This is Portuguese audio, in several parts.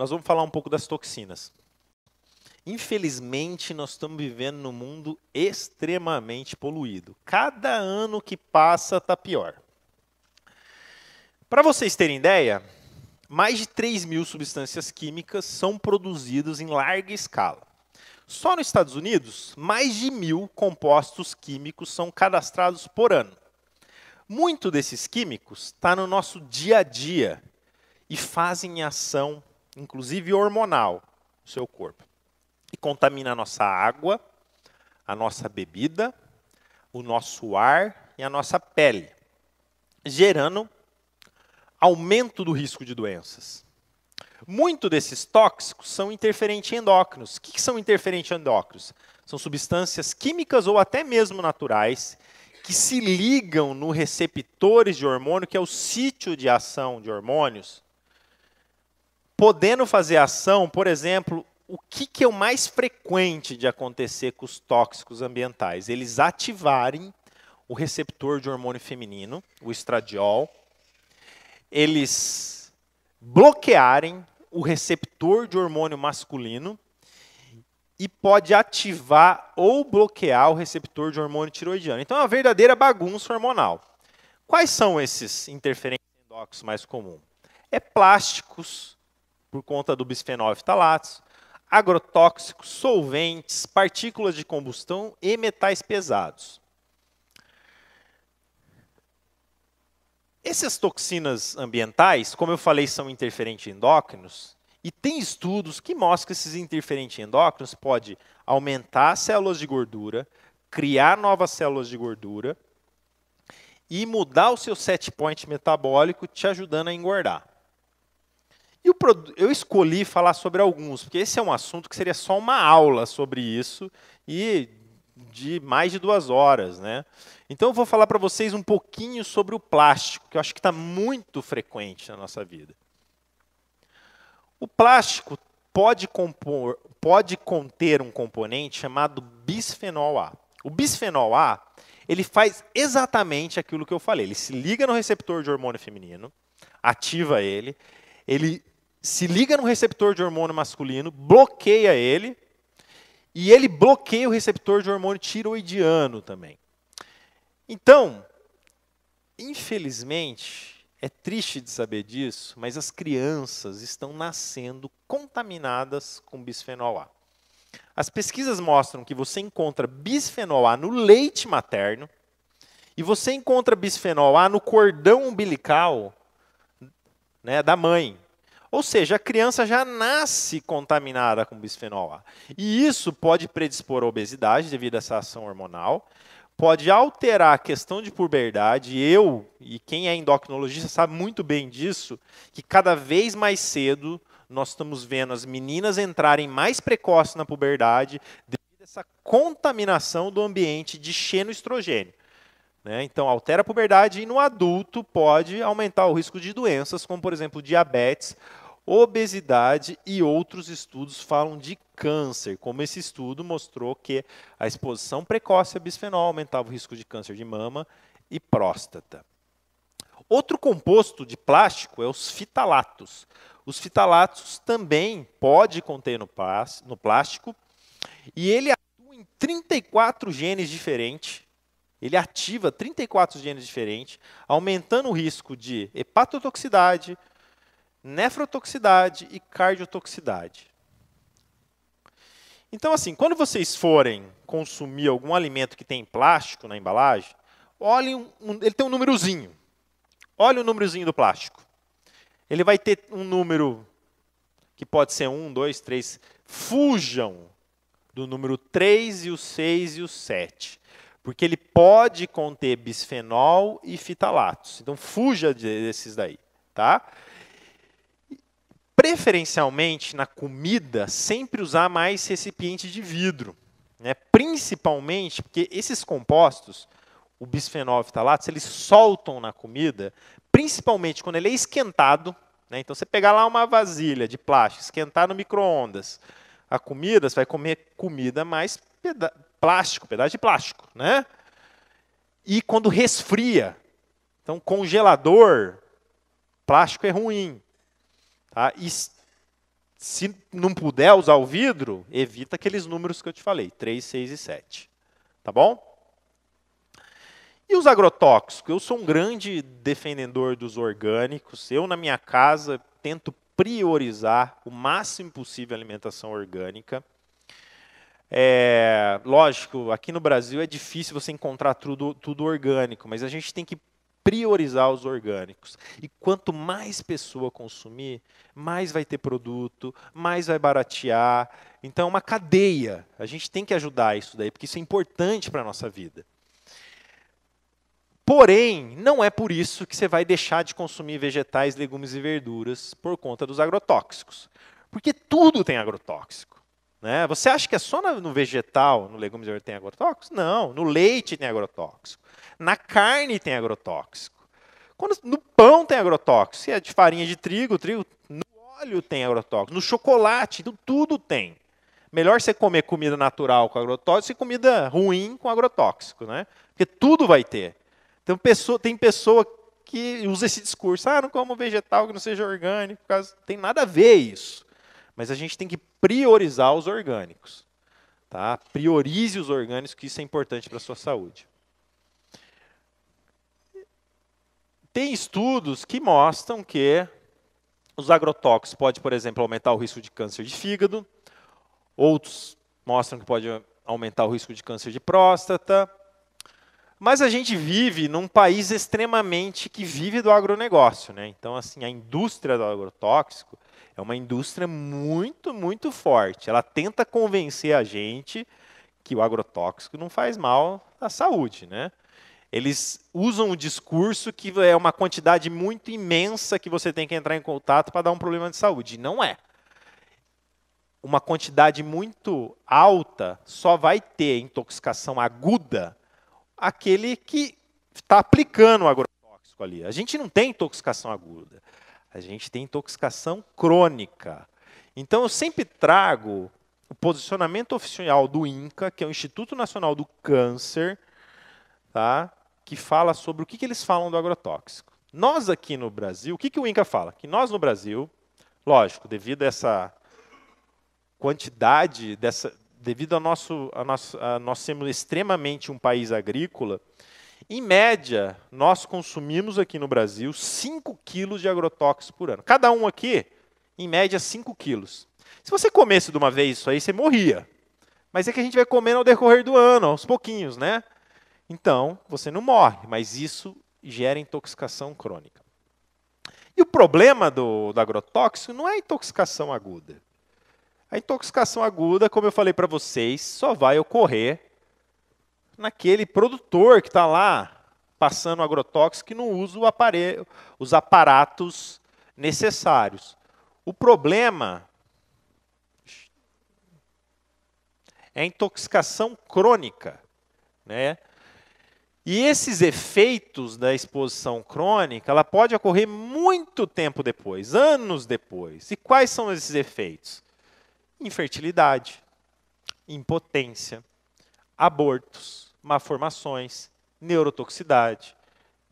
nós vamos falar um pouco das toxinas. Infelizmente, nós estamos vivendo num mundo extremamente poluído. Cada ano que passa está pior. Para vocês terem ideia, mais de 3 mil substâncias químicas são produzidas em larga escala. Só nos Estados Unidos, mais de mil compostos químicos são cadastrados por ano. Muito desses químicos está no nosso dia a dia e fazem ação inclusive hormonal, no seu corpo. E contamina a nossa água, a nossa bebida, o nosso ar e a nossa pele, gerando aumento do risco de doenças. Muito desses tóxicos são interferentes endócrinos. O que são interferentes endócrinos? São substâncias químicas ou até mesmo naturais que se ligam no receptores de hormônio, que é o sítio de ação de hormônios, podendo fazer ação, por exemplo, o que, que é o mais frequente de acontecer com os tóxicos ambientais? Eles ativarem o receptor de hormônio feminino, o estradiol, eles bloquearem o receptor de hormônio masculino e pode ativar ou bloquear o receptor de hormônio tiroidiano. Então é uma verdadeira bagunça hormonal. Quais são esses interferentes endócrinos mais comuns? É plásticos, por conta do bisfenol ftalatos, agrotóxicos, solventes, partículas de combustão e metais pesados. Essas toxinas ambientais, como eu falei, são interferentes endócrinos, e tem estudos que mostram que esses interferentes endócrinos podem aumentar células de gordura, criar novas células de gordura e mudar o seu set point metabólico, te ajudando a engordar. E eu escolhi falar sobre alguns, porque esse é um assunto que seria só uma aula sobre isso e de mais de duas horas, né? Então eu vou falar para vocês um pouquinho sobre o plástico, que eu acho que está muito frequente na nossa vida. O plástico pode, compor, pode conter um componente chamado bisfenol A. O bisfenol A ele faz exatamente aquilo que eu falei. Ele se liga no receptor de hormônio feminino, ativa ele, ele se liga num receptor de hormônio masculino, bloqueia ele, e ele bloqueia o receptor de hormônio tiroidiano também. Então, infelizmente, é triste de saber disso, mas as crianças estão nascendo contaminadas com bisfenol A. As pesquisas mostram que você encontra bisfenol A no leite materno e você encontra bisfenol A no cordão umbilical né, da mãe, ou seja, a criança já nasce contaminada com bisfenol A. E isso pode predispor à obesidade devido a essa ação hormonal, pode alterar a questão de puberdade. Eu, e quem é endocrinologista sabe muito bem disso, que cada vez mais cedo nós estamos vendo as meninas entrarem mais precoce na puberdade devido a essa contaminação do ambiente de xenoestrogênio. Né? Então, altera a puberdade e no adulto pode aumentar o risco de doenças, como, por exemplo, diabetes, obesidade e outros estudos falam de câncer, como esse estudo mostrou que a exposição precoce a bisfenol aumentava o risco de câncer de mama e próstata. Outro composto de plástico é os fitalatos. Os fitalatos também pode conter no plástico e ele atua em 34 genes diferentes ele ativa 34 genes diferentes, aumentando o risco de hepatotoxicidade, nefrotoxicidade e cardiotoxicidade. Então, assim, quando vocês forem consumir algum alimento que tem plástico na embalagem, olhem, um, ele tem um númerozinho. Olha o númerozinho do plástico. Ele vai ter um número que pode ser 1, 2, 3. Fujam do número 3 e o 6 e o 7 porque ele pode conter bisfenol e fitalatos. Então fuja desses daí, tá? Preferencialmente na comida, sempre usar mais recipiente de vidro, né? Principalmente porque esses compostos, o bisfenol e fitalatos, eles soltam na comida, principalmente quando ele é esquentado. Né? Então você pegar lá uma vasilha de plástico, esquentar no micro-ondas, a comida, você vai comer comida mais plástico, pedaço de plástico, né? E quando resfria, então congelador, plástico é ruim, tá? E se não puder usar o vidro, evita aqueles números que eu te falei, 3, 6 e 7. Tá bom? E os agrotóxicos? Eu sou um grande defendedor dos orgânicos. Eu, na minha casa, tento priorizar o máximo possível a alimentação orgânica. É, lógico, aqui no Brasil é difícil você encontrar tudo, tudo orgânico, mas a gente tem que priorizar os orgânicos. E quanto mais pessoa consumir, mais vai ter produto, mais vai baratear. Então, é uma cadeia. A gente tem que ajudar isso daí, porque isso é importante para a nossa vida. Porém, não é por isso que você vai deixar de consumir vegetais, legumes e verduras por conta dos agrotóxicos. Porque tudo tem agrotóxico. Né? Você acha que é só no vegetal, no legumes e tem agrotóxico? Não, no leite tem agrotóxico, na carne tem agrotóxico, Quando, no pão tem agrotóxico, se é de farinha de trigo, trigo, no óleo tem agrotóxico, no chocolate, então tudo tem. Melhor você comer comida natural com agrotóxico e comida ruim com agrotóxico, né? Porque tudo vai ter. Tem então, pessoa, tem pessoa que usa esse discurso, ah, não como vegetal que não seja orgânico, não tem nada a ver isso. Mas a gente tem que priorizar os orgânicos. Tá? Priorize os orgânicos, que isso é importante para a sua saúde. Tem estudos que mostram que os agrotóxicos podem, por exemplo, aumentar o risco de câncer de fígado, outros mostram que pode aumentar o risco de câncer de próstata, mas a gente vive num país extremamente que vive do agronegócio, né? Então, assim, a indústria do agrotóxico é uma indústria muito, muito forte. Ela tenta convencer a gente que o agrotóxico não faz mal à saúde, né? Eles usam o discurso que é uma quantidade muito imensa que você tem que entrar em contato para dar um problema de saúde. Não é. Uma quantidade muito alta só vai ter intoxicação aguda aquele que está aplicando o agrotóxico ali. A gente não tem intoxicação aguda, a gente tem intoxicação crônica. Então eu sempre trago o posicionamento oficial do INCA, que é o Instituto Nacional do Câncer, tá? que fala sobre o que, que eles falam do agrotóxico. Nós aqui no Brasil, o que, que o INCA fala? Que nós no Brasil, lógico, devido a essa quantidade dessa, devido ao nosso, a nosso, a nós sermos extremamente um país agrícola, em média, nós consumimos aqui no Brasil 5 quilos de agrotóxicos por ano. Cada um aqui, em média, 5 quilos. Se você comesse de uma vez isso aí, você morria. Mas é que a gente vai comendo ao decorrer do ano, aos pouquinhos, né? Então, você não morre, mas isso gera intoxicação crônica. E o problema do, do agrotóxico não é a intoxicação aguda. A intoxicação aguda, como eu falei para vocês, só vai ocorrer naquele produtor que está lá passando agrotóxico que não usa aparelho, os aparatos necessários. O problema é a intoxicação crônica, né? E esses efeitos da exposição crônica, ela pode ocorrer muito tempo depois, anos depois. E quais são esses efeitos? Infertilidade, impotência, abortos, malformações, neurotoxicidade,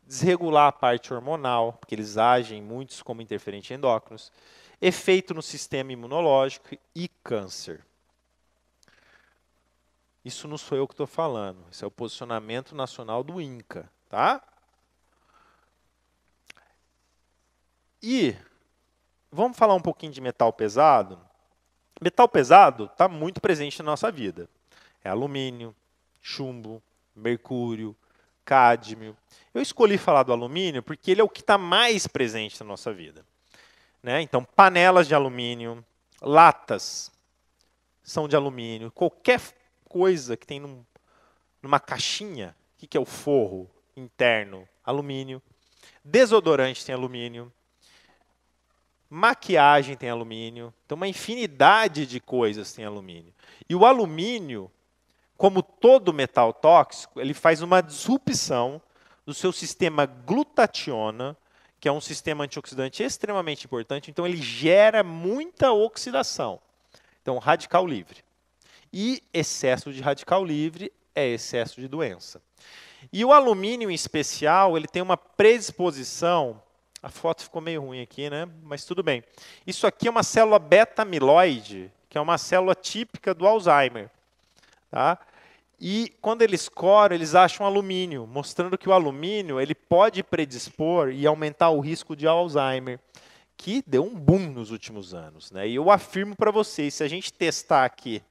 desregular a parte hormonal, porque eles agem muitos como interferentes endócrinos, efeito no sistema imunológico e câncer. Isso não sou eu que estou falando, isso é o posicionamento nacional do INCA, tá? E vamos falar um pouquinho de metal pesado? Metal pesado está muito presente na nossa vida. É alumínio, chumbo, mercúrio, cádmio. Eu escolhi falar do alumínio porque ele é o que está mais presente na nossa vida. Né? Então, panelas de alumínio, latas são de alumínio. Qualquer coisa que tem num, numa caixinha, o que, que é o forro interno? Alumínio. Desodorante tem alumínio. Maquiagem tem alumínio. Então, uma infinidade de coisas tem alumínio. E o alumínio, como todo metal tóxico, ele faz uma disrupção do seu sistema glutationa, que é um sistema antioxidante extremamente importante. Então, ele gera muita oxidação. Então, radical livre. E excesso de radical livre é excesso de doença. E o alumínio, em especial, ele tem uma predisposição a foto ficou meio ruim aqui, né? Mas tudo bem. Isso aqui é uma célula beta-amiloide, que é uma célula típica do Alzheimer. Tá? E quando eles coram, eles acham alumínio, mostrando que o alumínio ele pode predispor e aumentar o risco de Alzheimer, que deu um boom nos últimos anos. Né? E eu afirmo para vocês, se a gente testar aqui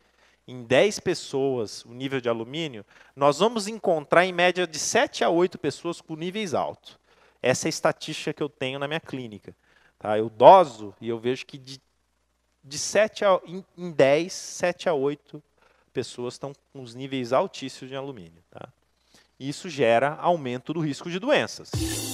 em 10 pessoas o nível de alumínio, nós vamos encontrar em média de 7 a 8 pessoas com níveis altos. Essa é a estatística que eu tenho na minha clínica. Tá? Eu doso e eu vejo que de, de 7 a, em, em 10, 7 a 8 pessoas estão com os níveis altíssimos de alumínio. Tá? Isso gera aumento do risco de doenças. Música